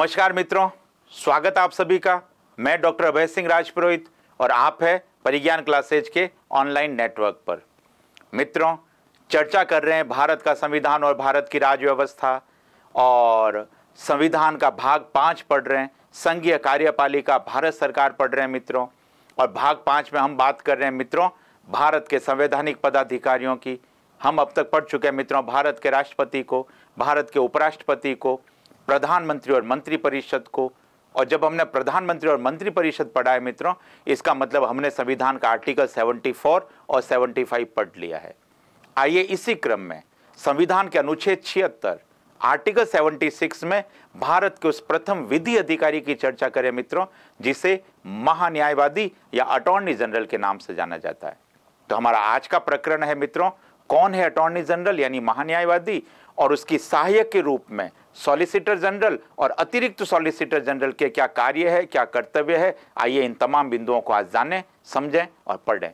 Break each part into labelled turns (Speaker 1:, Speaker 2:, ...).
Speaker 1: नमस्कार मित्रों स्वागत आप सभी का मैं डॉक्टर अभय सिंह राजपुरोहित और आप है परिज्ञान क्लासेज के ऑनलाइन नेटवर्क पर मित्रों चर्चा कर रहे हैं भारत का संविधान और भारत की राज्य व्यवस्था और संविधान का भाग पाँच पढ़ रहे हैं संघीय कार्यपालिका भारत सरकार पढ़ रहे हैं मित्रों और भाग पाँच में हम बात कर रहे हैं मित्रों भारत के संवैधानिक पदाधिकारियों की हम अब तक पढ़ चुके हैं मित्रों भारत के राष्ट्रपति को भारत के उपराष्ट्रपति को प्रधानमंत्री और मंत्रिपरिषद को और जब हमने प्रधानमंत्री और मंत्री परिषद पढ़ा है मित्रों इसका मतलब हमने संविधान का आर्टिकल 74 और 75 पढ़ लिया है आइए इसी क्रम में संविधान के अनुच्छेद छिहत्तर आर्टिकल 76 में भारत के उस प्रथम विधि अधिकारी की चर्चा करें मित्रों जिसे महान्यायवादी या अटॉर्नी जनरल के नाम से जाना जाता है तो हमारा आज का प्रकरण है मित्रों कौन है अटॉर्नी जनरल यानी महान्यायवादी और उसकी सहायक के रूप में सॉलिसिटर जनरल और अतिरिक्त सॉलिसिटर जनरल के क्या कार्य है क्या कर्तव्य है आइए इन तमाम बिंदुओं को आज जानें समझें और पढ़ें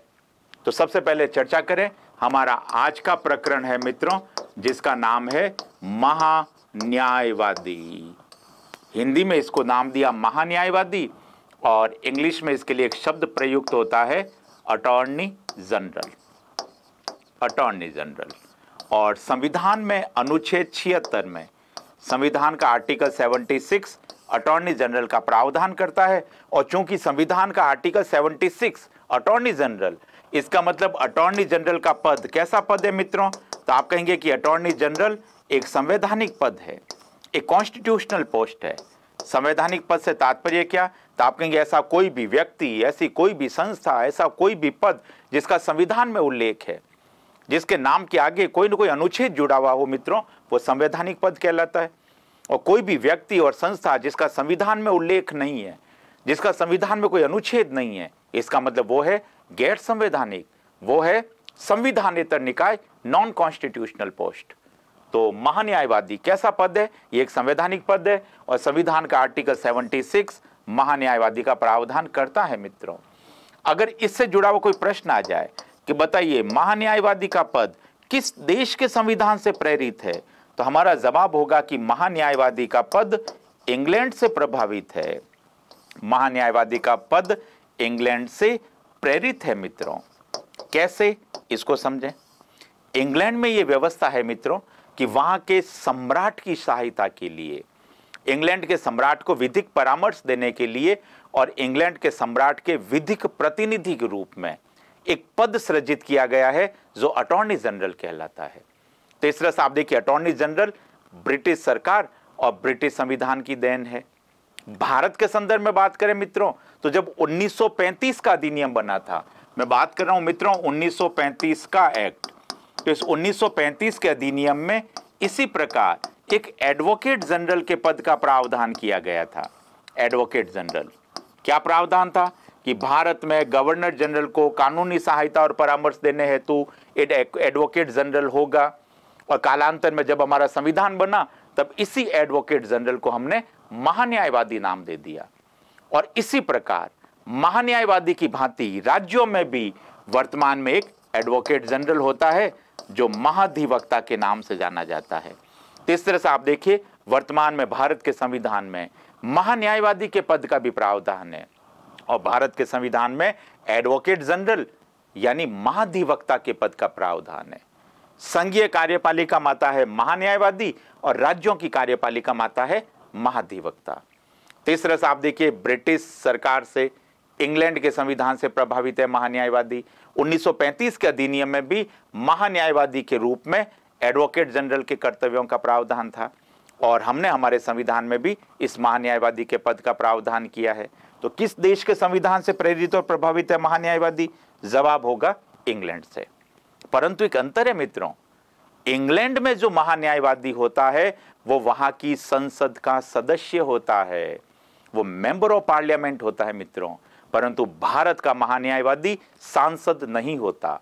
Speaker 1: तो सबसे पहले चर्चा करें हमारा आज का प्रकरण है मित्रों जिसका नाम है महान्यायवादी हिंदी में इसको नाम दिया महान्यायवादी और इंग्लिश में इसके लिए एक शब्द प्रयुक्त होता है अटॉर्नी जनरल अटॉर्नी जनरल और संविधान में अनुच्छेद छिहत्तर में संविधान का आर्टिकल 76 अटॉर्नी जनरल का प्रावधान करता है और चूंकि संविधान का आर्टिकल 76 अटॉर्नी जनरल इसका मतलब अटॉर्नी जनरल का पद कैसा पद है मित्रों तो आप कहेंगे कि अटॉर्नी जनरल एक संवैधानिक पद है एक कॉन्स्टिट्यूशनल पोस्ट है संवैधानिक पद से तात्पर्य क्या तो आप कहेंगे ऐसा कोई भी व्यक्ति ऐसी कोई भी संस्था ऐसा कोई भी पद जिसका संविधान में उल्लेख है जिसके नाम के आगे कोई ना कोई अनुच्छेद जुड़ा हुआ हो मित्रों वो संवैधानिक पद कहलाता है और कोई भी व्यक्ति और संस्था जिसका संविधान में उल्लेख नहीं है जिसका संविधान में कोई अनुच्छेद नहीं है इसका मतलब वो है गैर संवैधानिक वो है संविधानेतर निकाय नॉन कॉन्स्टिट्यूशनल पोस्ट तो महान्यायवादी कैसा पद है ये एक संवैधानिक पद है और संविधान का आर्टिकल 76 महान्यायवादी का प्रावधान करता है मित्रों अगर इससे जुड़ा हुआ कोई प्रश्न आ जाए कि बताइए महान्यायवादी का पद किस देश के संविधान से प्रेरित है तो हमारा जवाब होगा कि महान्यायवादी का पद इंग्लैंड से प्रभावित है महान्यायवादी का पद इंग्लैंड से प्रेरित है मित्रों कैसे इसको समझें इंग्लैंड में यह व्यवस्था है मित्रों कि वहां के सम्राट की सहायता के लिए इंग्लैंड के सम्राट को विधिक परामर्श देने के लिए और इंग्लैंड के सम्राट के विधिक प्रतिनिधि के रूप में एक पद सृजित किया गया है जो अटॉर्नी जनरल कहलाता है तीसरा देखिए अटॉर्नी जनरल ब्रिटिश सरकार और ब्रिटिश संविधान की देन है भारत के संदर्भ में बात करें मित्रों तो जब 1935 का अधिनियम बना था मैं बात कर रहा हूं मित्रों 1935 का एक्ट तो इस 1935 के अधिनियम में इसी प्रकार एक एडवोकेट जनरल के पद का प्रावधान किया गया था एडवोकेट जनरल क्या प्रावधान था कि भारत में गवर्नर जनरल को कानूनी सहायता और परामर्श देने हेतु एडवोकेट जनरल होगा और कालांतर में जब हमारा संविधान बना तब इसी एडवोकेट जनरल को हमने महान्यायवादी नाम दे दिया और इसी प्रकार महान्यायवादी की भांति राज्यों में भी वर्तमान में एक एडवोकेट जनरल होता है जो महाधिवक्ता के नाम से जाना जाता है तो इस तरह से आप देखिए वर्तमान में भारत के संविधान में महान्यायवादी के पद का भी प्रावधान है और भारत के संविधान में एडवोकेट जनरल यानी महाधिवक्ता के पद का प्रावधान है संघीय कार्यपालिका माता है महान्यायवादी और राज्यों की कार्यपालिका माता है महाधिवक्ता तीसरा आप देखिए ब्रिटिश सरकार से इंग्लैंड के संविधान से प्रभावित है महान्यायवादी 1935 के अधिनियम में भी महान्यायवादी के रूप में एडवोकेट जनरल के कर्तव्यों का प्रावधान था और हमने हमारे संविधान में भी इस महान्यायवादी के पद का प्रावधान किया है तो किस देश के संविधान से प्रेरित और प्रभावित है महान्यायवादी जवाब होगा इंग्लैंड से परंतु एक अंतर है मित्रों इंग्लैंड में जो महान्यायवादी होता है वो वहां की संसद का सदस्य होता है वो मेंबर ऑफ पार्लियामेंट होता है मित्रों परंतु भारत का महान्यायवादी सांसद नहीं होता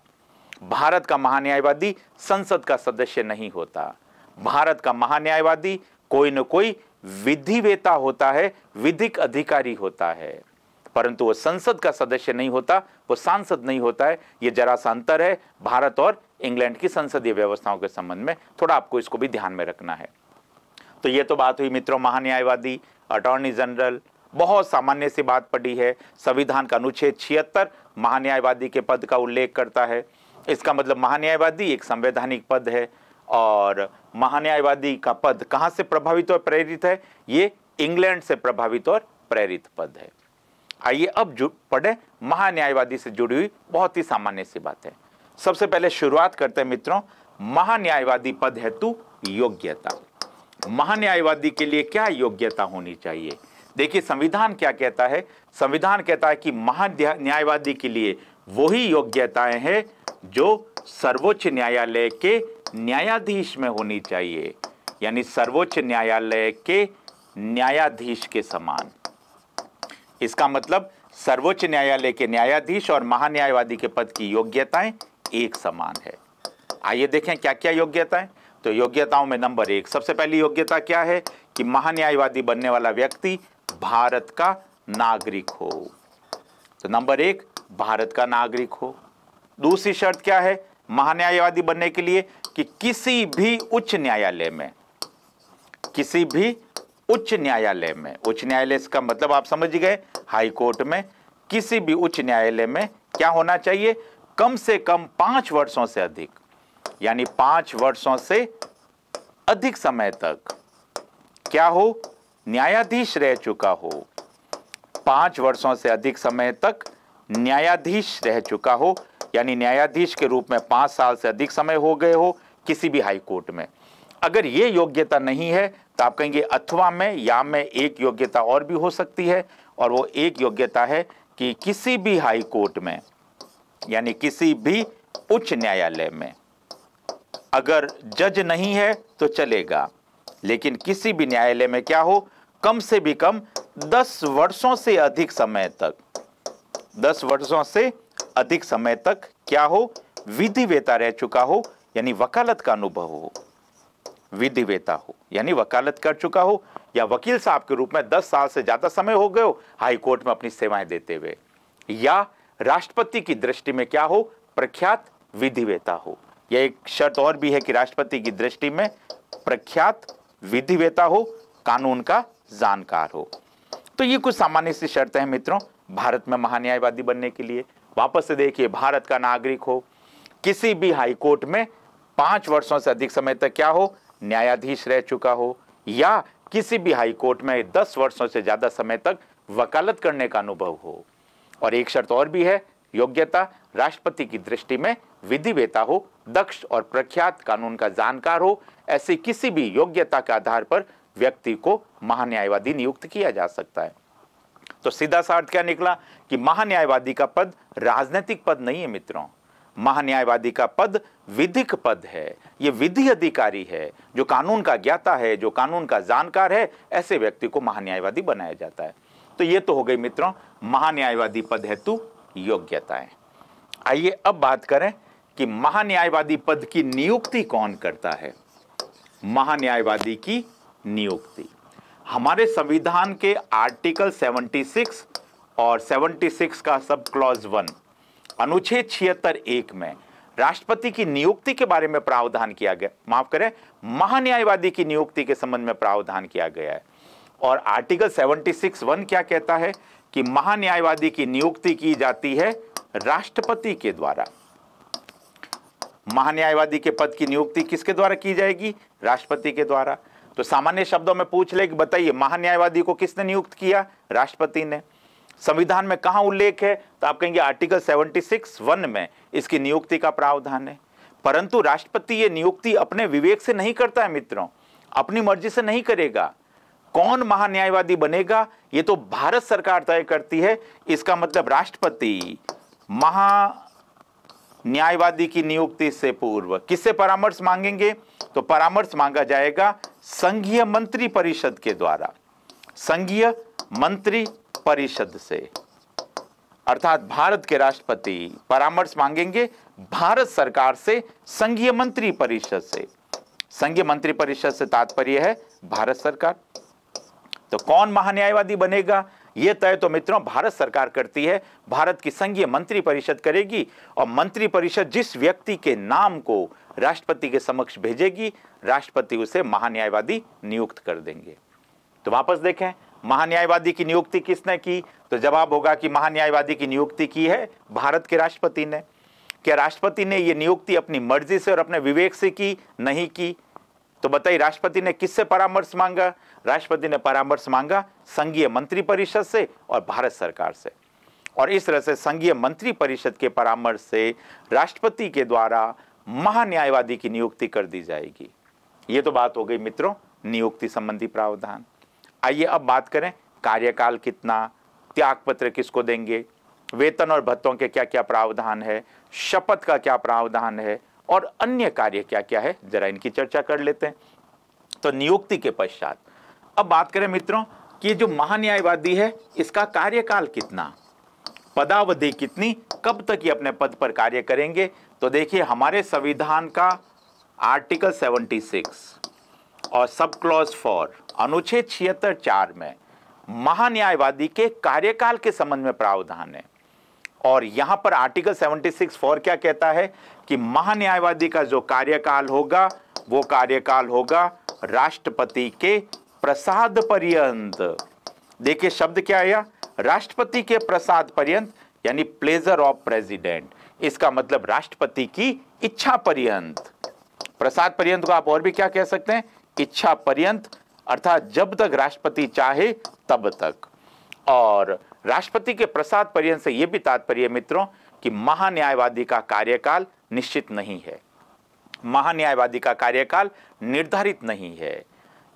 Speaker 1: भारत का महान्यायवादी संसद का सदस्य नहीं होता भारत का महान्यायवादी कोई न कोई विधिवेता होता है विधिक अधिकारी होता है परंतु वो संसद का सदस्य नहीं होता वो सांसद नहीं होता है ये जरा सा अंतर है भारत और इंग्लैंड की संसदीय व्यवस्थाओं के संबंध में थोड़ा आपको इसको भी ध्यान में रखना है तो ये तो बात हुई मित्रों महान्यायवादी अटॉर्नी जनरल बहुत सामान्य सी बात पड़ी है संविधान का अनुच्छेद छिहत्तर महान्यायवादी के पद का उल्लेख करता है इसका मतलब महान्यायवादी एक संवैधानिक पद है और महान्यायवादी का पद कहाँ से प्रभावित और प्रेरित है ये इंग्लैंड से प्रभावित और प्रेरित पद है आइए अब पढ़े महान्यायवादी से जुड़ी हुई बहुत ही सामान्य सी बात है सबसे पहले शुरुआत करते हैं मित्रों महान्यायवादी पद हेतु योग्यता महान्यायवादी के लिए क्या योग्यता होनी चाहिए देखिए संविधान क्या कहता है संविधान कहता है कि महान्यायवादी के लिए वही योग्यताएं हैं जो सर्वोच्च न्यायालय के न्यायाधीश में होनी चाहिए यानी सर्वोच्च न्यायालय के न्यायाधीश के समान इसका मतलब सर्वोच्च न्यायालय के न्यायाधीश और महान्यायवादी के पद की योग्यताएं एक समान है आइए देखें क्या क्या योग्यताएं तो योग्यताओं में नंबर एक सबसे पहली योग्यता क्या है कि महान्यायवादी बनने वाला व्यक्ति भारत का नागरिक हो तो नंबर एक भारत का नागरिक हो दूसरी शर्त क्या है महान्यायवादी बनने के लिए कि किसी भी उच्च न्यायालय में किसी भी उच्च न्यायालय में उच्च न्यायालय इसका मतलब आप समझ गए हाई कोर्ट में किसी भी उच्च न्यायालय में क्या होना चाहिए कम से कम पांच वर्षों से अधिक यानी पांच वर्षों से अधिक समय तक क्या हो न्यायाधीश रह चुका हो पांच वर्षों से अधिक समय तक न्यायाधीश रह चुका हो यानी न्यायाधीश के रूप में पांच साल से अधिक समय हो गए हो किसी भी हाई कोर्ट में अगर ये योग्यता नहीं है तो आप कहेंगे अथवा में या में एक योग्यता और भी हो सकती है और वो एक योग्यता है कि किसी भी हाई कोर्ट में यानी किसी भी उच्च न्यायालय में अगर जज नहीं है तो चलेगा लेकिन किसी भी न्यायालय में क्या हो कम से भी कम दस वर्षों से अधिक समय तक दस वर्षों से अधिक समय तक क्या हो विधि वेता रह चुका हो यानी वकालत का अनुभव हो विधि वेता हो यानी वकालत कर चुका हो या वकील साहब के रूप में 10 साल से ज़्यादा समय हो गए हो हाई कोर्ट में अपनी सेवाएं देते हुए या राष्ट्रपति की दृष्टि में क्या हो प्रख्यात विधि वेता हो यह एक शर्त और भी है कि राष्ट्रपति की दृष्टि में प्रख्यात विधि वेता हो कानून का जानकार हो तो ये कुछ सामान्य सी शर्तें हैं मित्रों भारत में महान्यायवादी बनने के लिए वापस से देखिए भारत का नागरिक हो किसी भी हाईकोर्ट में पांच वर्षों से अधिक समय तक क्या हो न्यायाधीश रह चुका हो या किसी भी हाई कोर्ट में 10 वर्षों से ज़्यादा समय तक वकालत करने का अनुभव हो और एक शर्त और भी है योग्यता राष्ट्रपति की दृष्टि में विधिवेता हो दक्ष और प्रख्यात कानून का जानकार हो ऐसी किसी भी योग्यता के आधार पर व्यक्ति को महान्यायवादी नियुक्त किया जा सकता है तो सीधा सा अर्थ क्या निकला कि महान्यायवादी का पद राजनीतिक पद नहीं है मित्रों महान्यायवादी का पद विधिक पद है ये विधि अधिकारी है जो कानून का ज्ञाता है जो कानून का जानकार है ऐसे व्यक्ति को महान्यायवादी बनाया जाता है तो ये तो हो गई मित्रों महान्यायवादी पद हेतु योग्यताएं आइए अब बात करें कि महान्यायवादी पद की नियुक्ति कौन करता है महान्यायवादी की नियुक्ति हमारे संविधान के आर्टिकल 76 और 76 का सब क्लॉज वन अनुच्छेद छिहत्तर एक में राष्ट्रपति की नियुक्ति के बारे में प्रावधान किया गया माफ करें महान्यायवादी की नियुक्ति के संबंध में प्रावधान किया गया है और आर्टिकल 76 वन क्या कहता है कि महान्यायवादी की नियुक्ति की जाती है राष्ट्रपति के द्वारा महान्यायवादी के पद की नियुक्ति किसके द्वारा की जाएगी राष्ट्रपति के द्वारा तो सामान्य शब्दों में पूछ ले कि बताइए महान्यायवादी को किसने नियुक्त किया राष्ट्रपति ने संविधान में कहाँ उल्लेख है तो आप कहेंगे आर्टिकल 76 वन में इसकी नियुक्ति का प्रावधान है परंतु राष्ट्रपति ये नियुक्ति अपने विवेक से नहीं करता है मित्रों अपनी मर्जी से नहीं करेगा कौन महान्यायवादी बनेगा ये तो भारत सरकार तय करती है इसका मतलब राष्ट्रपति महा न्यायवादी की नियुक्ति से पूर्व किससे परामर्श मांगेंगे तो परामर्श मांगा जाएगा संघीय मंत्री परिषद के द्वारा संघीय मंत्री परिषद से अर्थात भारत के राष्ट्रपति परामर्श मांगेंगे भारत सरकार से संघीय मंत्री परिषद से संघीय मंत्री परिषद से तात्पर्य है भारत सरकार तो कौन महान्यायवादी बनेगा यह तय तो मित्रों भारत सरकार करती है भारत की संघीय मंत्री परिषद करेगी और मंत्री परिषद जिस व्यक्ति के नाम को राष्ट्रपति के समक्ष भेजेगी राष्ट्रपति उसे महान्यायवादी नियुक्त कर देंगे तो वापस देखें महान्यायवादी की नियुक्ति किसने की तो जवाब होगा कि महान्यायवादी की नियुक्ति की है भारत के राष्ट्रपति ने क्या राष्ट्रपति ने यह नियुक्ति अपनी मर्जी से और अपने विवेक से की नहीं की तो बताइए राष्ट्रपति ने किससे परामर्श मांगा राष्ट्रपति ने परामर्श मांगा संघीय मंत्री परिषद से और भारत सरकार से और इस तरह से संघीय मंत्री परिषद के परामर्श से राष्ट्रपति के द्वारा महान्यायवादी की नियुक्ति कर दी जाएगी ये तो बात हो गई मित्रों नियुक्ति संबंधी प्रावधान आइए अब बात करें कार्यकाल कितना त्याग पत्र किसको देंगे वेतन और भत्तों के क्या क्या प्रावधान है शपथ का क्या प्रावधान है और अन्य कार्य क्या क्या है जरा इनकी चर्चा कर लेते हैं तो नियुक्ति के पश्चात अब बात करें मित्रों कि जो महान्यायवादी है इसका कार्यकाल कितना पदावधि कितनी कब तक ये अपने पद पर कार्य करेंगे तो देखिए हमारे संविधान का आर्टिकल 76 और सब क्लॉज फॉर अनुच्छेद छिहत्तर चार में महान्यायवादी के कार्यकाल के संबंध में प्रावधान है और यहां पर आर्टिकल 76 फोर क्या कहता है कि महान्यायवादी का जो कार्यकाल होगा वो कार्यकाल होगा राष्ट्रपति के प्रसाद पर्यंत देखिए शब्द क्या आया राष्ट्रपति के प्रसाद पर्यंत यानी प्लेजर ऑफ प्रेसिडेंट इसका मतलब राष्ट्रपति की इच्छा पर्यंत प्रसाद पर्यंत को आप और भी क्या कह सकते हैं इच्छा पर्यंत अर्थात जब तक राष्ट्रपति चाहे तब तक और राष्ट्रपति के प्रसाद पर्यन से यह भी तात्पर्य मित्रों कि महान्यायवादी का कार्यकाल निश्चित नहीं है महान्यायवादी का कार्यकाल निर्धारित नहीं है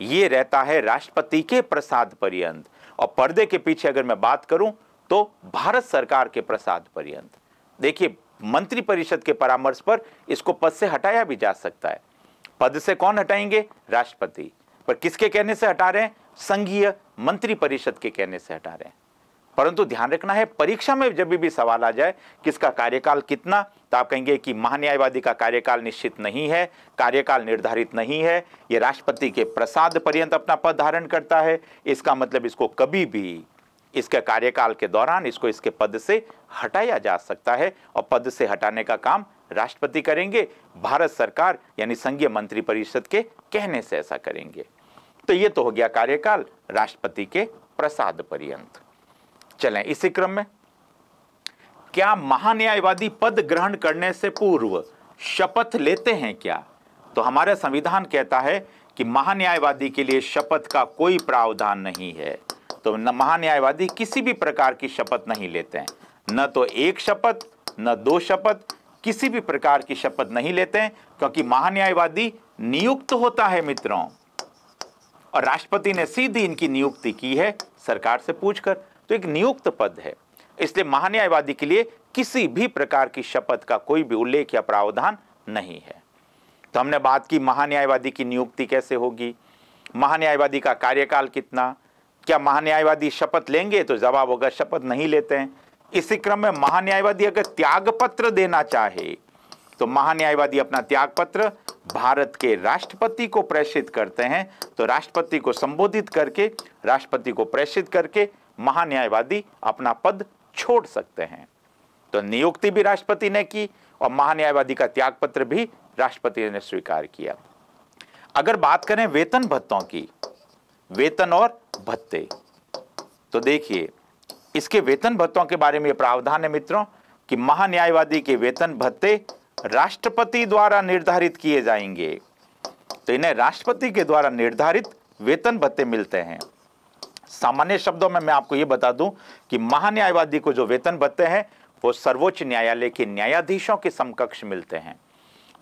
Speaker 1: ये रहता है राष्ट्रपति के प्रसाद पर्यंत और पर्दे के पीछे अगर मैं बात करूं तो भारत सरकार के प्रसाद पर्यंत देखिए मंत्रिपरिषद के परामर्श पर इसको पद से हटाया भी जा सकता है पद से कौन हटाएंगे राष्ट्रपति पर किसके कहने से हटा रहे हैं संघीय मंत्री परिषद के कहने से हटा रहे हैं परंतु ध्यान रखना है परीक्षा में जब भी सवाल आ जाए किसका कार्यकाल कितना तो आप कहेंगे कि महान्यायवादी का कार्यकाल निश्चित नहीं है कार्यकाल निर्धारित नहीं है ये राष्ट्रपति के प्रसाद पर्यंत अपना पद धारण करता है इसका मतलब इसको कभी भी इसके कार्यकाल के दौरान इसको इसके पद से हटाया जा सकता है और पद से हटाने का काम राष्ट्रपति करेंगे भारत सरकार यानी संघीय मंत्री परिषद के कहने से ऐसा करेंगे तो ये तो हो गया कार्यकाल राष्ट्रपति के प्रसाद पर्यंत चलें इसी क्रम में क्या महान्यायवादी पद ग्रहण करने से पूर्व शपथ लेते हैं क्या तो हमारा संविधान कहता है कि महान्यायवादी के लिए शपथ का कोई प्रावधान नहीं है तो महान्यायवादी किसी भी प्रकार की शपथ नहीं लेते हैं न तो एक शपथ न दो शपथ किसी भी प्रकार की शपथ नहीं लेते हैं क्योंकि महान्यायवादी नियुक्त होता है मित्रों और राष्ट्रपति ने सीधी इनकी नियुक्ति की है सरकार से पूछकर तो एक नियुक्त पद है इसलिए महान्यायवादी के लिए किसी भी प्रकार की शपथ का कोई भी उल्लेख या प्रावधान नहीं है तो हमने बात की महान्यायवादी की नियुक्ति कैसे होगी महान्यायवादी का कार्यकाल कितना क्या महान्यायवादी शपथ लेंगे तो जवाब होगा शपथ नहीं लेते हैं इसी क्रम में महान्यायवादी अगर त्यागपत्र देना चाहे तो महान्यायवादी अपना त्यागपत्र भारत के राष्ट्रपति को प्रेषित करते हैं तो राष्ट्रपति को संबोधित करके राष्ट्रपति को प्रेषित करके महान्यायवादी अपना पद छोड़ सकते हैं तो नियुक्ति भी राष्ट्रपति ने की और महान्यायवादी का त्यागपत्र भी राष्ट्रपति ने स्वीकार किया अगर बात करें वेतन भत्तों की वेतन और भत्ते तो देखिए इसके वेतन भत्तों के बारे में प्रावधान है मित्रों कि महान्यायवादी के वेतन भत्ते राष्ट्रपति द्वारा निर्धारित किए जाएंगे तो इन्हें राष्ट्रपति के द्वारा निर्धारित वेतन भत्ते मिलते हैं सामान्य शब्दों में मैं आपको यह बता दूं कि महान्यायवादी को जो वेतन भत्ते हैं वो सर्वोच्च न्यायालय के न्यायाधीशों के समकक्ष मिलते हैं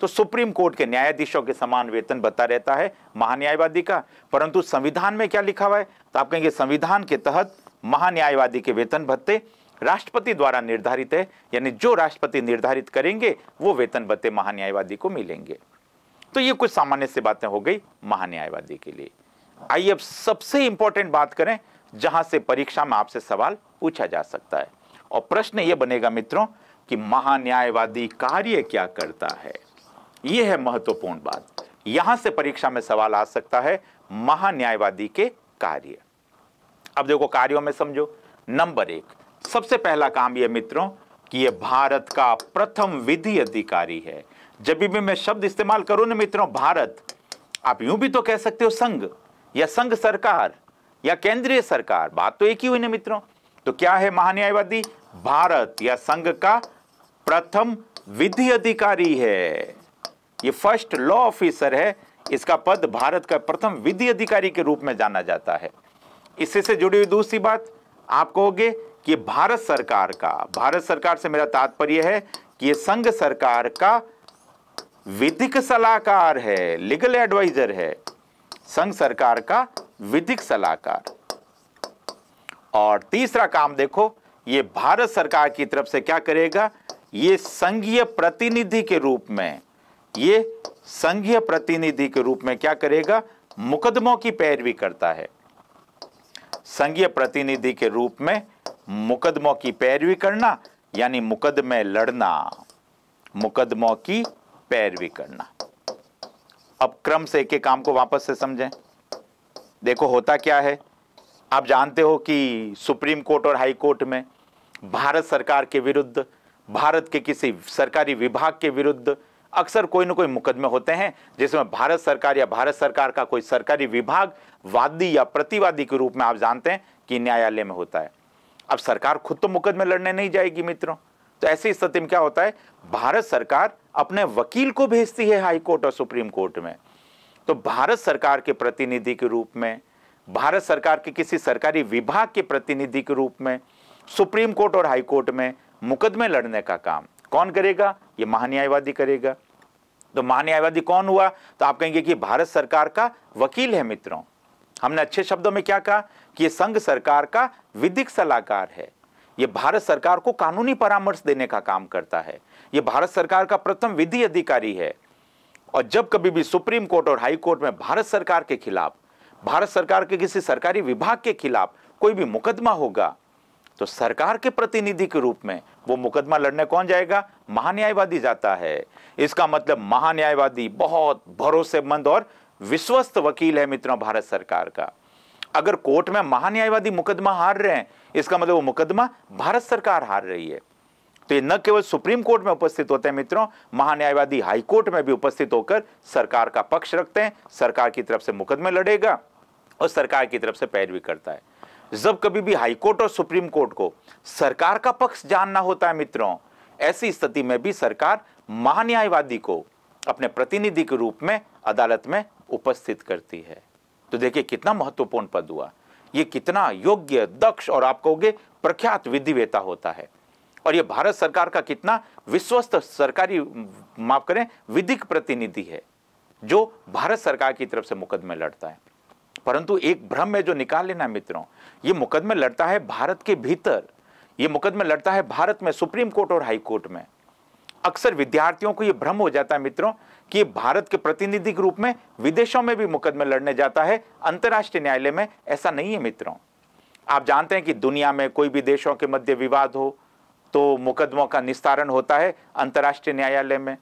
Speaker 1: तो सुप्रीम कोर्ट के न्यायाधीशों के समान वेतन बता रहता है महान्यायवादी का परंतु संविधान में क्या लिखा हुआ है तो आप कहेंगे संविधान के तहत महान्यायवादी के वेतन भत्ते राष्ट्रपति द्वारा निर्धारित है यानी जो राष्ट्रपति निर्धारित करेंगे वो वेतन भत्ते महान्यायवादी को मिलेंगे तो ये कुछ सामान्य से बातें हो गई महान्यायवादी के लिए आइए अब सबसे इंपॉर्टेंट बात करें जहां से परीक्षा में आपसे सवाल पूछा जा सकता है और प्रश्न ये बनेगा मित्रों कि महान्यायवादी कार्य क्या करता है यह है महत्वपूर्ण बात यहां से परीक्षा में सवाल आ सकता है महान्यायवादी के कार्य अब देखो कार्यों में समझो नंबर एक सबसे पहला काम ये मित्रों कि ये भारत का प्रथम विधि अधिकारी है जब भी मैं शब्द इस्तेमाल करूं ना मित्रों भारत आप यूं भी तो कह सकते हो संघ या संघ सरकार या केंद्रीय सरकार बात तो एक ही हुई ना मित्रों तो क्या है महान्यायवादी भारत या संघ का प्रथम विधि अधिकारी है ये फर्स्ट लॉ ऑफिसर है इसका पद भारत का प्रथम विधि अधिकारी के रूप में जाना जाता है इससे से जुड़ी हुई दूसरी बात आप कहोगे कि भारत सरकार का भारत सरकार से मेरा तात्पर्य है कि ये संघ सरकार का विधिक सलाहकार है लीगल एडवाइजर है संघ सरकार का विधिक सलाहकार और तीसरा काम देखो ये भारत सरकार की तरफ से क्या करेगा ये संघीय प्रतिनिधि के रूप में ये संघीय प्रतिनिधि के रूप में क्या करेगा मुकदमों की पैरवी करता है संघीय प्रतिनिधि के रूप में मुकदमों की पैरवी करना यानी मुकदमे लड़ना मुकदमों की पैरवी करना अब क्रम से एक एक काम को वापस से समझें देखो होता क्या है आप जानते हो कि सुप्रीम कोर्ट और हाई कोर्ट में भारत सरकार के विरुद्ध भारत के किसी सरकारी विभाग के विरुद्ध अक्सर कोई ना कोई मुकदमे होते हैं जिसमें भारत सरकार या भारत सरकार का कोई सरकारी विभाग वादी या प्रतिवादी के रूप में आप जानते हैं कि न्यायालय में होता है अब सरकार खुद तो मुकदमे लड़ने नहीं जाएगी मित्रों तो ऐसी स्थिति में क्या होता है भारत सरकार अपने वकील को भेजती है हाई कोर्ट और सुप्रीम कोर्ट में तो भारत सरकार के प्रतिनिधि के रूप में भारत सरकार के किसी सरकारी विभाग के प्रतिनिधि के रूप में सुप्रीम कोर्ट और हाई कोर्ट में मुकदमे लड़ने का काम कौन करेगा ये महान्यायवादी करेगा तो महान्यायवादी कौन हुआ तो आप कहेंगे कि भारत सरकार का वकील है मित्रों हमने अच्छे शब्दों में क्या कहा कि ये संघ सरकार का विधिक सलाहकार है ये भारत सरकार को कानूनी परामर्श देने का काम करता है ये भारत सरकार का प्रथम विधि अधिकारी है और जब कभी भी सुप्रीम कोर्ट और हाई कोर्ट में भारत सरकार के खिलाफ भारत सरकार के किसी सरकारी विभाग के खिलाफ कोई भी मुकदमा होगा तो सरकार के प्रतिनिधि के रूप में वो मुकदमा लड़ने कौन जाएगा महान्यायवादी जाता है इसका मतलब महान्यायवादी बहुत भरोसेमंद और विश्वस्त वकील है मित्रों भारत सरकार का अगर कोर्ट में महान्यायवादी मुकदमा हार रहे हैं इसका मतलब वो मुकदमा भारत सरकार हार रही है तो ये न केवल सुप्रीम कोर्ट में उपस्थित होते हैं मित्रों महान्यायवादी हाईकोर्ट में भी उपस्थित होकर सरकार का पक्ष रखते हैं सरकार की तरफ से मुकदमे लड़ेगा और सरकार की तरफ से पैरवी करता है जब कभी भी हाईकोर्ट और सुप्रीम कोर्ट को सरकार का पक्ष जानना होता है मित्रों ऐसी स्थिति में भी सरकार महान्यायवादी को अपने प्रतिनिधि के रूप में अदालत में उपस्थित करती है तो देखिए कितना महत्वपूर्ण पद हुआ ये कितना योग्य दक्ष और आप कहोगे प्रख्यात विधिवेता होता है और ये भारत सरकार का कितना विश्वस्त सरकारी माफ करें विधिक प्रतिनिधि है जो भारत सरकार की तरफ से मुकदमे लड़ता है परंतु एक भ्रम में जो निकाल लेना मित्रों ये मुकदमे लड़ता है भारत के भीतर ये मुकदमे लड़ता है भारत में सुप्रीम कोर्ट और हाई कोर्ट में अक्सर विद्यार्थियों को ये भ्रम हो जाता है मित्रों कि भारत के प्रतिनिधि के रूप में विदेशों में भी मुकदमे लड़ने जाता है अंतर्राष्ट्रीय न्यायालय में ऐसा नहीं है मित्रों आप जानते हैं कि दुनिया में कोई भी देशों के मध्य विवाद हो तो मुकदमों का निस्तारण होता है अंतर्राष्ट्रीय न्यायालय में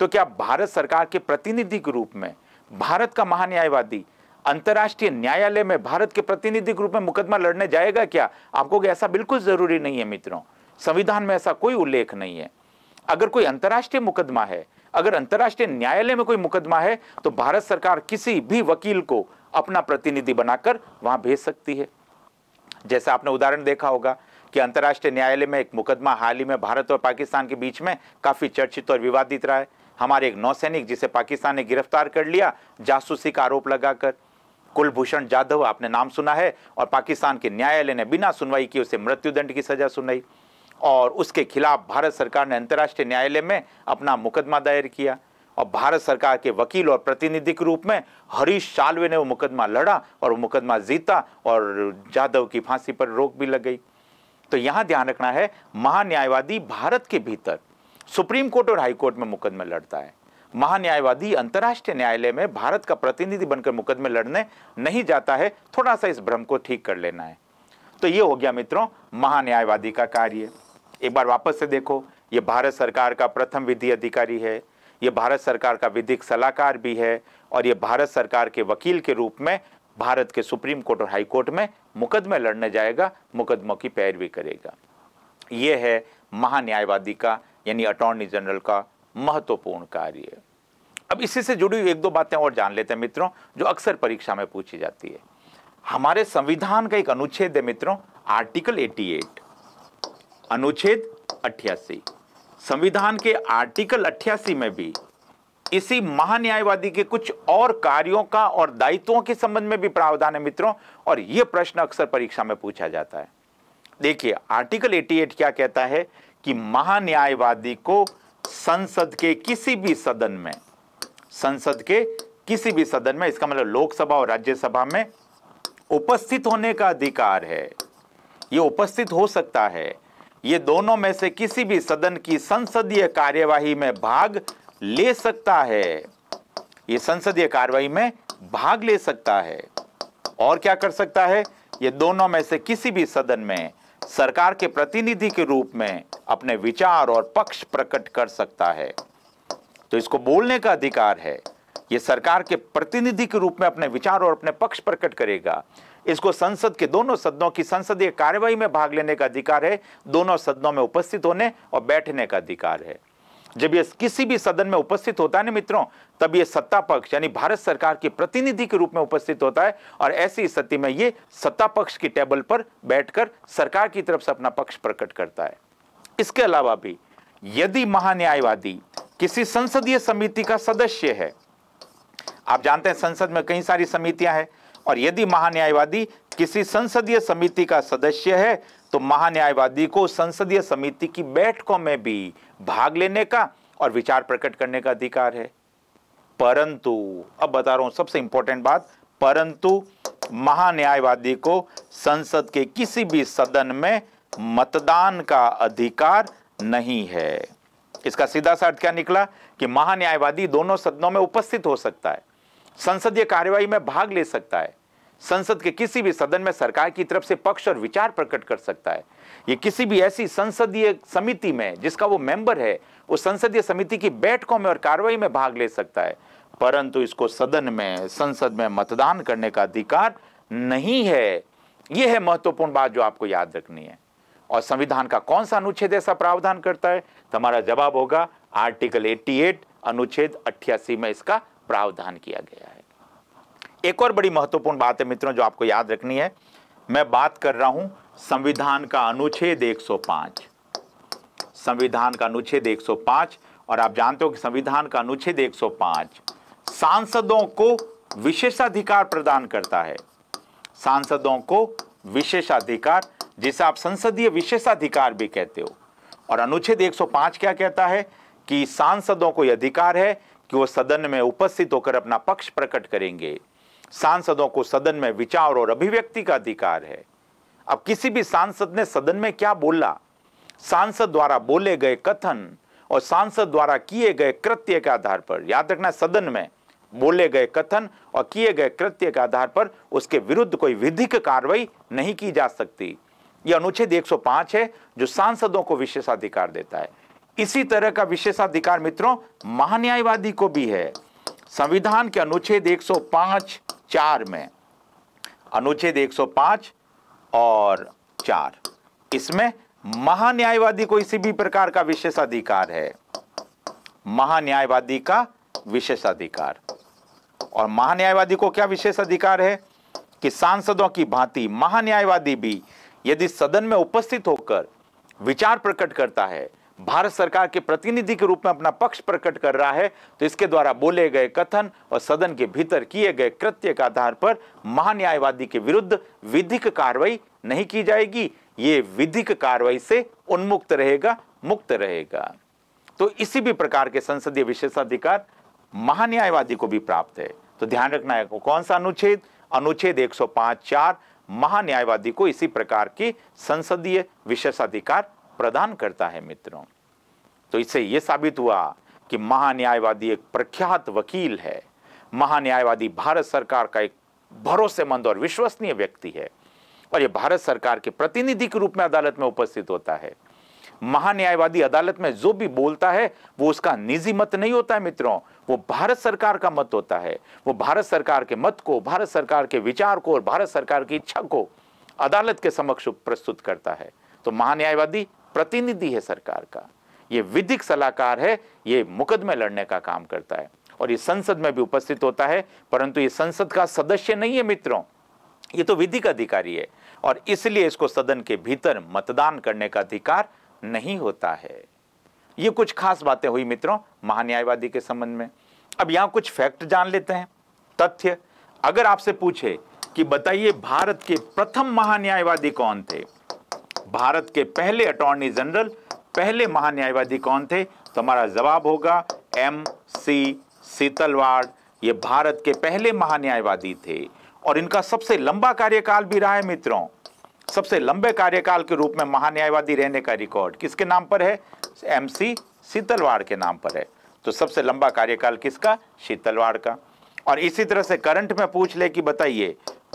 Speaker 1: तो क्या भारत सरकार के प्रतिनिधि के रूप में भारत का महान्यायवादी अंतर्राष्ट्रीय न्यायालय में भारत के प्रतिनिधि के रूप में मुकदमा लड़ने जाएगा क्या आपको ऐसा बिल्कुल जरूरी नहीं है मित्रों संविधान में ऐसा कोई उल्लेख नहीं है अगर कोई अंतर्राष्ट्रीय मुकदमा है अगर अंतर्राष्ट्रीय न्यायालय में कोई मुकदमा है तो भारत सरकार किसी भी वकील को अपना प्रतिनिधि बनाकर वहां भेज सकती है जैसे आपने उदाहरण देखा होगा कि अंतर्राष्ट्रीय न्यायालय में एक मुकदमा हाल ही में भारत और पाकिस्तान के बीच में काफ़ी चर्चित और विवादित रहा है हमारे एक नौसैनिक जिसे पाकिस्तान ने गिरफ्तार कर लिया जासूसी का आरोप लगाकर कुलभूषण जाधव आपने नाम सुना है और पाकिस्तान के न्यायालय ने बिना सुनवाई की उसे मृत्युदंड की सजा सुनाई और उसके खिलाफ भारत सरकार ने अंतर्राष्ट्रीय न्यायालय में अपना मुकदमा दायर किया और भारत सरकार के वकील और प्रतिनिधि के रूप में हरीश सालवे ने वो मुकदमा लड़ा और वो मुकदमा जीता और जाधव की फांसी पर रोक भी लग गई तो यहाँ ध्यान रखना है महान्यायवादी भारत के भीतर सुप्रीम कोर्ट और हाई कोर्ट में मुकदमे लड़ता है महान्यायवादी अंतर्राष्ट्रीय न्यायालय में भारत का प्रतिनिधि बनकर मुकदमे लड़ने नहीं जाता है थोड़ा सा इस भ्रम को ठीक कर लेना है तो ये हो गया मित्रों महान्यायवादी का कार्य एक बार वापस से देखो ये भारत सरकार का प्रथम विधि अधिकारी है ये भारत सरकार का विधिक सलाहकार भी है और ये भारत सरकार के वकील के रूप में भारत के सुप्रीम कोर्ट और हाई कोर्ट में मुकदमे लड़ने जाएगा मुकदमों की पैरवी करेगा ये है महान्यायवादी का यानी अटॉर्नी जनरल का महत्वपूर्ण कार्य अब इसी से जुड़ी हुई एक दो बातें और जान लेते हैं मित्रों जो अक्सर परीक्षा में पूछी जाती है हमारे संविधान का एक अनुच्छेद है मित्रों आर्टिकल 88 अनुच्छेद अठासी संविधान के आर्टिकल अठासी में भी इसी महान्यायवादी के कुछ और कार्यों का और दायित्वों के संबंध में भी प्रावधान है मित्रों और यह प्रश्न अक्सर परीक्षा में पूछा जाता है देखिए आर्टिकल 88 क्या कहता है कि महान्यायवादी को संसद के किसी भी सदन में संसद के किसी भी सदन में इसका मतलब लोकसभा और राज्यसभा में उपस्थित होने का अधिकार है यह उपस्थित हो सकता है ये दोनों में से किसी भी सदन की संसदीय कार्यवाही में भाग ले सकता है ये संसदीय कार्यवाही में भाग ले सकता है और क्या कर सकता है ये दोनों में से किसी भी सदन में सरकार के प्रतिनिधि के रूप में अपने विचार और पक्ष प्रकट कर सकता है तो इसको बोलने का अधिकार है ये सरकार के प्रतिनिधि के रूप में अपने विचार और अपने पक्ष प्रकट करेगा इसको संसद के दोनों सदनों की संसदीय कार्यवाही में भाग लेने का अधिकार है दोनों सदनों में उपस्थित होने और बैठने का अधिकार है जब ये किसी भी सदन में उपस्थित होता है ना मित्रों तब ये सत्ता पक्ष यानी भारत सरकार के प्रतिनिधि के रूप में उपस्थित होता है और ऐसी स्थिति में ये सत्ता पक्ष की टेबल पर बैठकर सरकार की तरफ से अपना पक्ष प्रकट करता है इसके अलावा भी यदि महान्यायवादी किसी संसदीय समिति का सदस्य है आप जानते हैं संसद में कई सारी समितियां हैं और यदि महान्यायवादी किसी संसदीय समिति का सदस्य है तो महान्यायवादी को संसदीय समिति की बैठकों में भी भाग लेने का और विचार प्रकट करने का अधिकार है परंतु अब बता रहा हूं सबसे इंपॉर्टेंट बात परंतु महान्यायवादी को संसद के किसी भी सदन में मतदान का अधिकार नहीं है इसका सीधा सा अर्थ क्या निकला कि महान्यायवादी दोनों सदनों में उपस्थित हो सकता है संसदीय कार्यवाही में भाग ले सकता है संसद के किसी भी सदन में सरकार की तरफ से पक्ष और विचार प्रकट कर सकता है ये किसी भी ऐसी संसदीय समिति में जिसका वो मेंबर है वो संसदीय समिति की बैठकों में और कार्रवाई में भाग ले सकता है परंतु इसको सदन में संसद में मतदान करने का अधिकार नहीं है यह है महत्वपूर्ण बात जो आपको याद रखनी है और संविधान का कौन सा अनुच्छेद ऐसा प्रावधान करता है तो हमारा जवाब होगा आर्टिकल 88 अनुच्छेद 88 में इसका प्रावधान किया गया है एक और बड़ी महत्वपूर्ण बात है मित्रों जो आपको याद रखनी है मैं बात कर रहा हूं संविधान का अनुच्छेद 105 संविधान का अनुच्छेद 105 और आप जानते हो कि संविधान का अनुच्छेद 105 सांसदों को विशेषाधिकार प्रदान करता है सांसदों को विशेषाधिकार जिसे आप संसदीय विशेषाधिकार भी कहते हो और अनुच्छेद 105 क्या कहता है कि सांसदों को यह अधिकार है कि वो सदन में उपस्थित होकर अपना पक्ष प्रकट करेंगे सांसदों को सदन में विचार और अभिव्यक्ति का अधिकार है अब किसी भी सांसद ने सदन में क्या बोला सांसद द्वारा बोले गए कथन और सांसद द्वारा किए गए कृत्य के आधार पर याद रखना सदन में बोले गए कथन और किए गए कृत्य के आधार पर उसके विरुद्ध कोई विधिक कार्रवाई नहीं की जा सकती यह अनुच्छेद 105 है जो सांसदों को विशेषाधिकार देता है इसी तरह का विशेषाधिकार मित्रों महान्यायवादी को भी है संविधान के अनुच्छेद 105 चार में अनुच्छेद 105 और चार इसमें महान्यायवादी को इसी भी प्रकार का विशेषाधिकार है महान्यायवादी का विशेषाधिकार और महान्यायवादी को क्या विशेष अधिकार है कि सांसदों की भांति महान्यायवादी भी यदि सदन में उपस्थित होकर विचार प्रकट करता है भारत सरकार के प्रतिनिधि के रूप में अपना पक्ष प्रकट कर रहा है तो इसके द्वारा बोले गए कथन और सदन के भीतर किए गए कृत्य के आधार पर महान्यायवादी के विरुद्ध विधिक कार्रवाई नहीं की जाएगी ये विधिक कार्रवाई से उन्मुक्त रहेगा मुक्त रहेगा तो इसी भी प्रकार के संसदीय विशेषाधिकार महान्यायवादी को भी प्राप्त है तो ध्यान रखना है कौन सा अनुच्छेद अनुच्छेद एक सौ महान्यायवादी को इसी प्रकार की संसदीय विशेषाधिकार प्रदान करता है मित्रों तो इससे यह साबित हुआ कि महान्यायवादी एक प्रख्यात वकील है महान्यायवादी भारत सरकार का एक भरोसेमंद और विश्वसनीय व्यक्ति है और ये भारत सरकार के प्रतिनिधि के रूप में अदालत में उपस्थित होता है महान्यायवादी अदालत में जो भी बोलता है वो उसका निजी मत नहीं होता है मित्रों वो भारत सरकार का मत होता है वो भारत सरकार के मत को भारत सरकार के विचार को और भारत सरकार की इच्छा को अदालत के समक्ष प्रस्तुत करता है तो महान्यायवादी प्रतिनिधि है सरकार का ये विधिक सलाहकार है ये मुकदमे लड़ने का काम करता है और ये संसद में भी उपस्थित होता है परंतु ये संसद का सदस्य नहीं है मित्रों ये तो विधिक अधिकारी है और इसलिए इसको सदन के भीतर मतदान करने का अधिकार नहीं होता है ये कुछ खास बातें हुई मित्रों महान्यायवादी के संबंध में अब यहां कुछ फैक्ट जान लेते हैं तथ्य अगर आपसे पूछे कि बताइए भारत के प्रथम महान्यायवादी कौन थे भारत के पहले अटॉर्नी जनरल पहले महान्यायवादी कौन थे तो हमारा जवाब होगा एम सी सीतलवाड़ ये भारत के पहले महान्यायवादी थे और इनका सबसे लंबा कार्यकाल भी रहा है मित्रों सबसे लंबे कार्यकाल के रूप में महान्यायवादी रहने का रिकॉर्ड किसके नाम पर है एम सी शीतलवाड़ के नाम पर है तो सबसे लंबा कार्यकाल किसका शीतलवाड़ का और इसी तरह से करंट में पूछ ले कि बताइए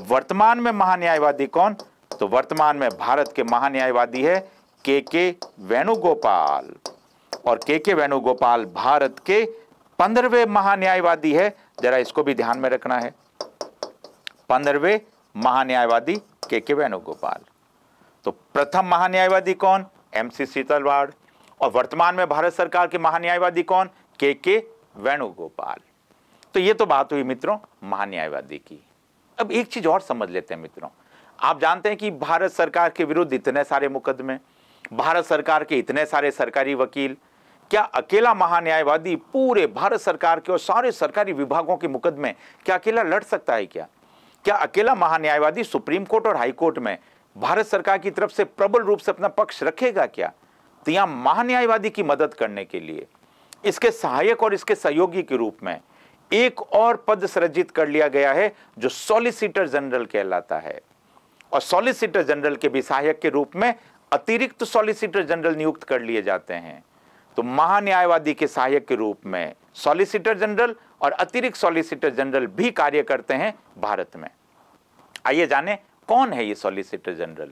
Speaker 1: वर्तमान में महान्यायवादी कौन तो वर्तमान में भारत के महान्यायवादी है के के वेणुगोपाल और के के वेणुगोपाल भारत के पंद्रहवें महान्यायवादी है जरा इसको भी ध्यान में रखना है पंद्रहवें महान्यायवादी के के वेणुगोपाल तो प्रथम महान्यायवादी कौन एम सी सीतलवाड़ और वर्तमान में भारत सरकार के महान्यायवादी कौन के के वेणुगोपाल तो ये तो बात हुई मित्रों महान्यायवादी की अब एक चीज और समझ लेते हैं मित्रों आप जानते हैं कि भारत सरकार के विरुद्ध इतने सारे मुकदमे भारत सरकार के इतने सारे सरकारी वकील क्या अकेला महान्यायवादी पूरे भारत सरकार के और सारे सरकारी विभागों के मुकदमे क्या अकेला लड़ सकता है क्या क्या अकेला महान्यायवादी सुप्रीम कोर्ट और हाई कोर्ट में भारत सरकार की तरफ से प्रबल रूप से अपना पक्ष रखेगा क्या तो यहाँ महान्यायवादी की मदद करने के लिए इसके सहायक और इसके सहयोगी के रूप में एक और पद सृजित कर लिया गया है जो सॉलिसिटर जनरल कहलाता है और सॉलिसिटर जनरल के भी सहायक के रूप में अतिरिक्त सॉलिसिटर जनरल नियुक्त कर लिए जाते हैं तो महान्यायवादी के सहायक के रूप में सॉलिसिटर जनरल और अतिरिक्त सॉलिसिटर जनरल भी कार्य करते हैं भारत में आइए जाने कौन है ये सॉलिसिटर जनरल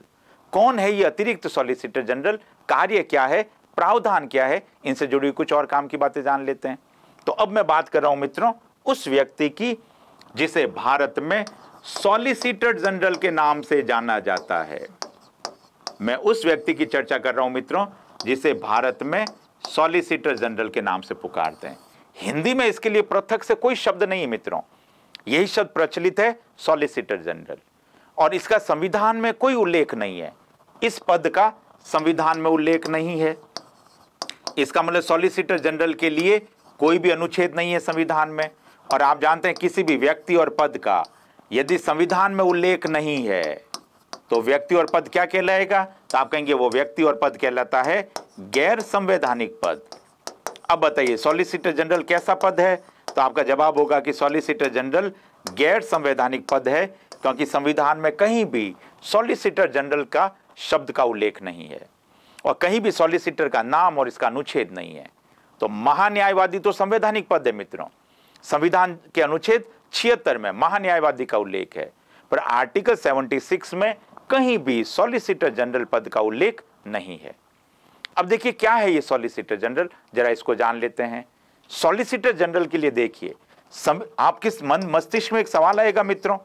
Speaker 1: कौन है ये अतिरिक्त सॉलिसिटर जनरल कार्य क्या है प्रावधान क्या है इनसे जुड़ी कुछ और काम की बातें जान लेते हैं तो अब मैं बात कर रहा हूं मित्रों उस व्यक्ति की जिसे भारत में सॉलिसिटर जनरल के नाम से जाना जाता है मैं उस व्यक्ति की चर्चा कर रहा हूं मित्रों जिसे भारत में सॉलिसिटर जनरल के नाम से पुकारते हैं हिंदी में इसके लिए पृथक से कोई शब्द नहीं है मित्रों यही शब्द प्रचलित है सॉलिसिटर जनरल और इसका संविधान में कोई उल्लेख नहीं है इस पद का संविधान में उल्लेख नहीं है इसका मतलब सॉलिसिटर जनरल के लिए कोई भी अनुच्छेद नहीं है संविधान में और आप जानते हैं किसी भी व्यक्ति और पद का यदि संविधान में उल्लेख नहीं है तो व्यक्ति और पद क्या कहलाएगा तो आप कहेंगे वो व्यक्ति और पद कहलाता है गैर संवैधानिक पद अब बताइए सॉलिसिटर जनरल कैसा पद है तो आपका जवाब होगा कि सॉलिसिटर जनरल गैर संवैधानिक पद है क्योंकि संविधान में कहीं भी सॉलिसिटर जनरल का शब्द का उल्लेख नहीं है और कहीं भी सॉलिसिटर का नाम और इसका अनुच्छेद नहीं है तो महान्यायवादी तो संवैधानिक पद है मित्रों संविधान के अनुच्छेद छिहत्तर में महान्यायवादी का उल्लेख है पर आर्टिकल 76 में कहीं भी सॉलिसिटर जनरल पद का उल्लेख नहीं है अब देखिए क्या है ये सॉलिसिटर जनरल जरा इसको जान लेते हैं सॉलिसिटर जनरल के लिए देखिए आपके मन मस्तिष्क में एक सवाल आएगा मित्रों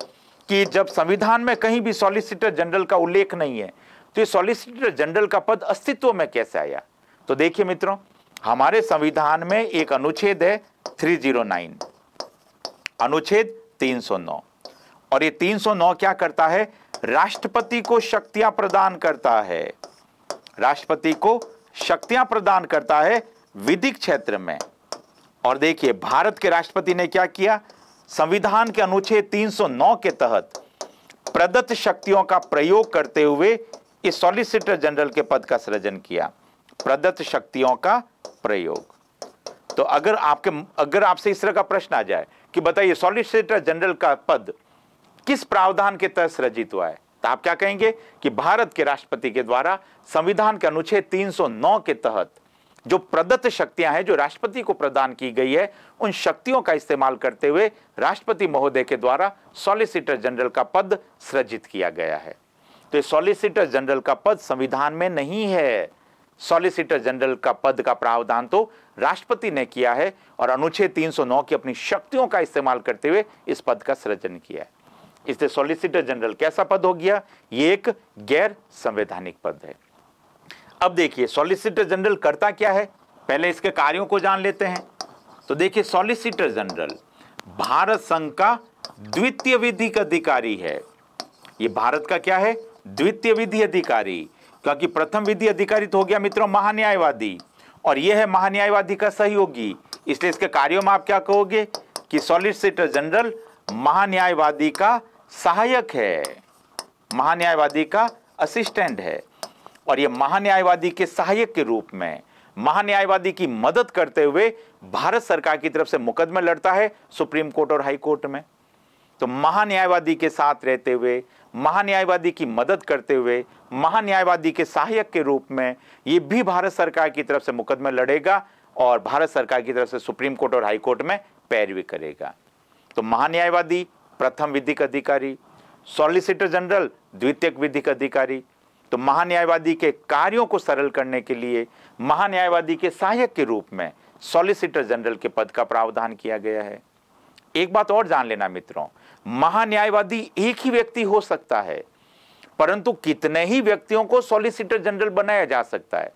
Speaker 1: कि जब संविधान में कहीं भी सॉलिसिटर जनरल का उल्लेख नहीं है तो ये सॉलिसिटर जनरल का पद अस्तित्व में कैसे आया तो देखिए मित्रों हमारे संविधान में एक अनुच्छेद है 309 अनुच्छेद 309 और ये 309 क्या करता है राष्ट्रपति को शक्तियां प्रदान करता है राष्ट्रपति को शक्तियां प्रदान करता है विधिक क्षेत्र में और देखिए भारत के राष्ट्रपति ने क्या किया संविधान के अनुच्छेद 309 के तहत प्रदत्त शक्तियों का प्रयोग करते हुए इस सॉलिसिटर जनरल के पद का सृजन किया प्रदत्त शक्तियों का प्रयोग तो अगर आपके अगर आपसे इस तरह का प्रश्न आ जाए कि बताइए सॉलिसिटर जनरल का पद किस प्रावधान के तहत सृजित हुआ है तो आप क्या कहेंगे कि भारत के राष्ट्रपति के द्वारा संविधान के अनुच्छेद 309 के तहत जो प्रदत्त शक्तियां हैं जो राष्ट्रपति को प्रदान की गई है उन शक्तियों का इस्तेमाल करते हुए राष्ट्रपति महोदय के द्वारा सॉलिसिटर जनरल का पद सृजित किया गया है तो सॉलिसिटर जनरल का पद संविधान में नहीं है सॉलिसिटर जनरल का पद का प्रावधान तो राष्ट्रपति ने किया है और अनुच्छेद 309 की अपनी शक्तियों का इस्तेमाल करते हुए इस पद का सृजन किया है इसलिए सॉलिसिटर जनरल कैसा पद हो गया ये एक गैर संवैधानिक पद है अब देखिए सॉलिसिटर जनरल करता क्या है पहले इसके कार्यों को जान लेते हैं तो देखिए सॉलिसिटर जनरल भारत संघ का द्वितीय विधिक अधिकारी है ये भारत का क्या है द्वितीय विधि अधिकारी क्योंकि प्रथम विधि अधिकारी तो हो गया मित्रों महान्यायवादी और यह है महान्यायवादी का सहयोगी इसलिए इसके कार्यों में आप क्या कहोगे कि सॉलिसिटर जनरल महान्यायवादी का सहायक है महान्यायवादी का असिस्टेंट है और यह महान्यायवादी के सहायक के रूप में महान्यायवादी की मदद करते हुए भारत सरकार की तरफ से मुकदमा लड़ता है सुप्रीम कोर्ट और हाई कोर्ट में तो महान्यायवादी के साथ रहते हुए महान्यायवादी की मदद करते हुए महान्यायवादी के सहायक के रूप में ये भी भारत सरकार की तरफ से मुकदमा लड़ेगा और भारत सरकार की तरफ से सुप्रीम कोर्ट और हाई कोर्ट में पैरवी करेगा तो महान्यायवादी प्रथम विधिक अधिकारी सॉलिसिटर जनरल द्वितीय विधिक अधिकारी तो महान्यायवादी के कार्यों को सरल करने के लिए महान्यायवादी के सहायक के रूप में सॉलिसिटर जनरल के पद का प्रावधान किया गया है एक बात और जान लेना मित्रों महान्यायवादी एक ही व्यक्ति हो सकता है परंतु कितने ही व्यक्तियों को सॉलिसिटर जनरल बनाया जा सकता है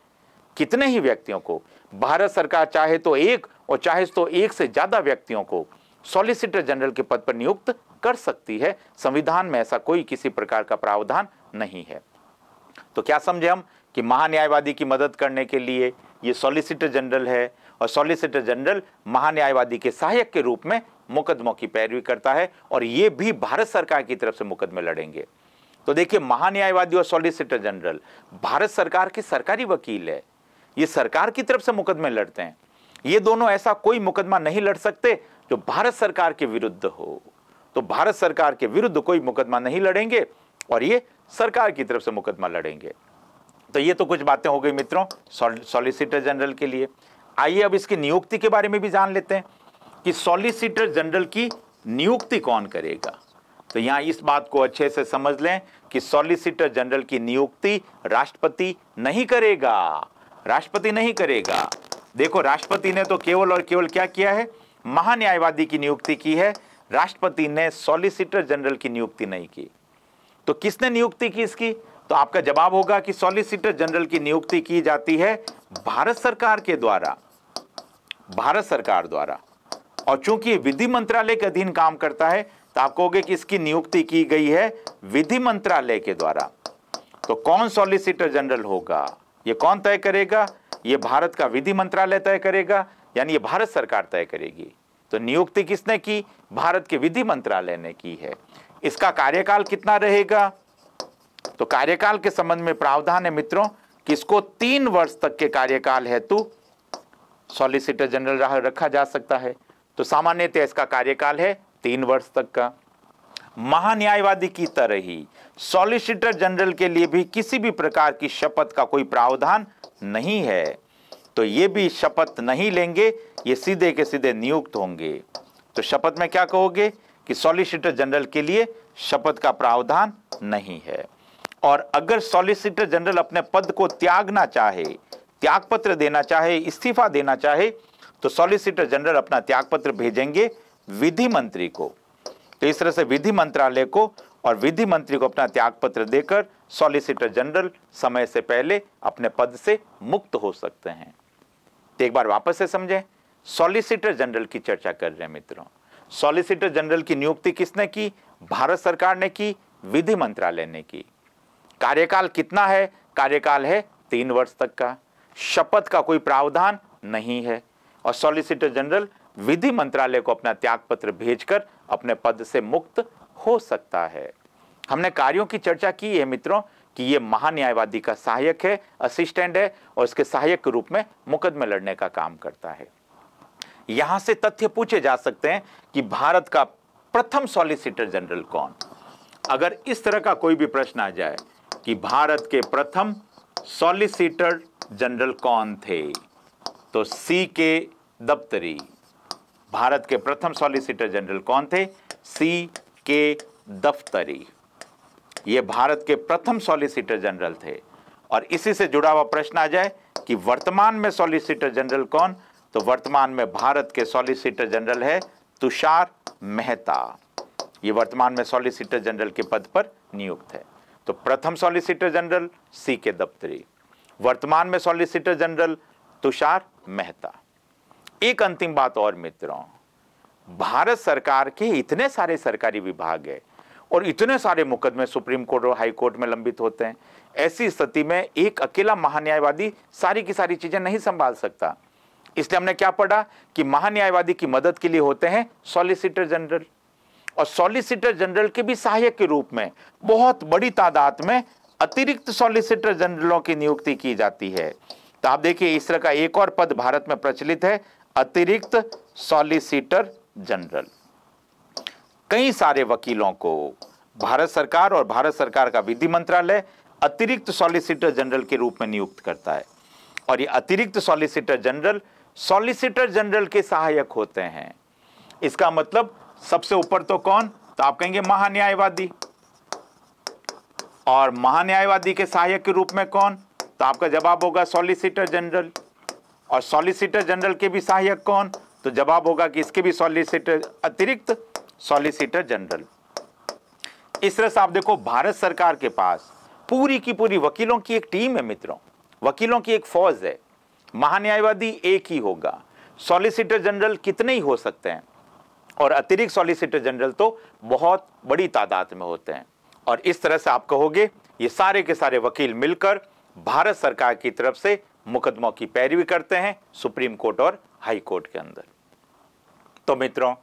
Speaker 1: कितने ही व्यक्तियों को भारत सरकार चाहे तो एक और चाहे तो एक से ज्यादा व्यक्तियों को सॉलिसिटर जनरल के पद पर नियुक्त कर सकती है संविधान में ऐसा कोई किसी प्रकार का प्रावधान नहीं है तो क्या समझे हम कि महान्यायवादी की मदद करने के लिए ये सॉलिसिटर जनरल है और सॉलिसिटर जनरल महान्यायवादी के सहायक के रूप में मुकदमों की पैरवी करता है और ये भी भारत सरकार की तरफ से मुकदमे लड़ेंगे तो देखिए महान्यायवादी और सॉलिसिटर जनरल भारत सरकार के सरकारी वकील है ये सरकार की तरफ से मुकदमे लड़ते हैं ये दोनों ऐसा कोई मुकदमा नहीं लड़ सकते जो भारत सरकार के विरुद्ध हो तो भारत सरकार के विरुद्ध कोई मुकदमा नहीं लड़ेंगे और ये सरकार की तरफ से मुकदमा लड़ेंगे तो ये तो कुछ बातें हो गई मित्रों सॉलिसिटर जनरल के लिए आइए अब इसकी नियुक्ति के बारे में भी जान लेते हैं कि सॉलिसिटर जनरल की नियुक्ति कौन करेगा तो यहां इस बात को अच्छे से समझ लें कि सॉलिसिटर जनरल की नियुक्ति राष्ट्रपति नहीं करेगा राष्ट्रपति नहीं करेगा देखो राष्ट्रपति ने तो केवल और केवल क्या किया है महान्यायवादी की नियुक्ति की है राष्ट्रपति ने सॉलिसिटर जनरल की नियुक्ति नहीं की तो किसने नियुक्ति की इसकी तो आपका जवाब होगा कि सॉलिसिटर जनरल की नियुक्ति की जाती है भारत सरकार के द्वारा भारत सरकार द्वारा और चूंकि विधि मंत्रालय के अधीन काम करता है तो आप कहोगे कि इसकी नियुक्ति की गई है विधि मंत्रालय के द्वारा तो कौन सॉलिसिटर जनरल होगा ये कौन तय करेगा ये भारत का विधि मंत्रालय तय करेगा यानी ये भारत सरकार तय करेगी तो नियुक्ति किसने की भारत के विधि मंत्रालय ने की है इसका कार्यकाल कितना रहेगा तो कार्यकाल के संबंध में प्रावधान है मित्रों कि इसको तीन वर्ष तक के कार्यकाल हेतु सॉलिसिटर जनरल रखा जा सकता है तो सामान्यतः इसका कार्यकाल है तीन वर्ष तक का महान्यायवादी की तरह ही सॉलिसिटर जनरल के लिए भी किसी भी प्रकार की शपथ का कोई प्रावधान नहीं है तो ये भी शपथ नहीं लेंगे ये सीधे के सीधे नियुक्त होंगे तो शपथ में क्या कहोगे कि सॉलिसिटर जनरल के लिए शपथ का प्रावधान नहीं है और अगर सॉलिसिटर जनरल अपने पद को त्यागना चाहे त्यागपत्र देना चाहे इस्तीफा देना चाहे तो सॉलिसिटर जनरल अपना त्यागपत्र भेजेंगे विधि मंत्री को तो इस तरह से विधि मंत्रालय को और विधि मंत्री को अपना त्यागपत्र देकर सॉलिसिटर जनरल समय से पहले अपने पद से मुक्त हो सकते हैं तो एक बार वापस से समझें सॉलिसिटर जनरल की चर्चा कर रहे हैं मित्रों सॉलिसिटर जनरल की नियुक्ति किसने की भारत सरकार ने की विधि मंत्रालय ने की कार्यकाल कितना है कार्यकाल है तीन वर्ष तक का शपथ का कोई प्रावधान नहीं है और सॉलिसिटर जनरल विधि मंत्रालय को अपना त्याग पत्र भेजकर अपने पद से मुक्त हो सकता है हमने कार्यों की चर्चा की है मित्रों कि ये महान्यायवादी का सहायक है असिस्टेंट है और इसके सहायक के रूप में मुकदमे लड़ने का काम करता है यहां से तथ्य पूछे जा सकते हैं कि भारत का प्रथम सॉलिसिटर जनरल कौन अगर इस तरह का कोई भी प्रश्न आ जाए कि भारत के प्रथम सॉलिसिटर जनरल कौन थे तो सी के दफ्तरी भारत के प्रथम सॉलिसिटर जनरल कौन थे सी के दफ्तरी ये भारत के प्रथम सॉलिसिटर जनरल थे और इसी से जुड़ा हुआ प्रश्न आ जाए कि वर्तमान में सॉलिसिटर जनरल कौन तो वर्तमान में भारत के सॉलिसिटर जनरल है तुषार मेहता ये वर्तमान में सॉलिसिटर जनरल के पद पर नियुक्त है तो प्रथम सॉलिसिटर जनरल सी के दफ्तरी वर्तमान में सॉलिसिटर जनरल तुषार मेहता एक अंतिम बात और मित्रों भारत सरकार के इतने सारे सरकारी विभाग है और इतने सारे मुकदमे सुप्रीम कोर्ट और हाई कोर्ट में लंबित होते हैं ऐसी स्थिति में एक अकेला महान्यायवादी सारी की सारी चीज़ें नहीं संभाल सकता इसलिए हमने क्या पढ़ा कि महान्यायवादी की मदद के लिए होते हैं सॉलिसिटर जनरल और सॉलिसिटर जनरल के भी सहायक के रूप में बहुत बड़ी तादाद में अतिरिक्त सॉलिसिटर जनरलों की नियुक्ति की जाती है तो आप देखिए इस तरह का एक और पद भारत में प्रचलित है अतिरिक्त सॉलिसिटर जनरल कई सारे वकीलों को भारत सरकार और भारत सरकार का विधि मंत्रालय अतिरिक्त सॉलिसिटर जनरल के रूप में नियुक्त करता है और ये अतिरिक्त सॉलिसिटर जनरल सॉलिसिटर जनरल के सहायक होते हैं इसका मतलब सबसे ऊपर तो कौन तो आप कहेंगे महान्यायवादी और महान्यायवादी के सहायक के रूप में कौन तो आपका जवाब होगा सॉलिसिटर जनरल और सॉलिसिटर जनरल के भी सहायक कौन तो जवाब होगा कि इसके भी सॉलिसिटर अतिरिक्त सॉलिसिटर जनरल इस तरह से आप देखो भारत सरकार के पास पूरी की पूरी वकीलों की एक टीम है मित्रों वकीलों की एक फौज है महान्यायवादी एक ही होगा सॉलिसिटर जनरल कितने ही हो सकते हैं और अतिरिक्त सॉलिसिटर जनरल तो बहुत बड़ी तादाद में होते हैं और इस तरह से आप कहोगे ये सारे के सारे वकील मिलकर भारत सरकार की तरफ से मुकदमों की पैरवी करते हैं सुप्रीम कोर्ट और हाई कोर्ट के अंदर तो मित्रों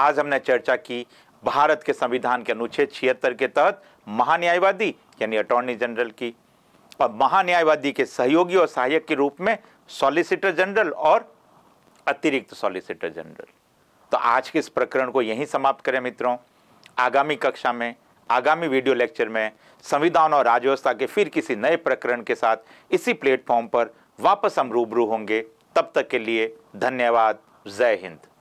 Speaker 1: आज हमने चर्चा की भारत के संविधान के अनुच्छेद छिहत्तर के तहत महान्यायवादी यानी अटॉर्नी जनरल की और महान्यायवादी के सहयोगी और सहायक के रूप में सॉलिसिटर जनरल और अतिरिक्त सॉलिसिटर जनरल तो आज के इस प्रकरण को यहीं समाप्त करें मित्रों आगामी कक्षा में आगामी वीडियो लेक्चर में संविधान और राजव्यवस्था के फिर किसी नए प्रकरण के साथ इसी प्लेटफॉर्म पर वापस हम रूबरू होंगे तब तक के लिए धन्यवाद जय हिंद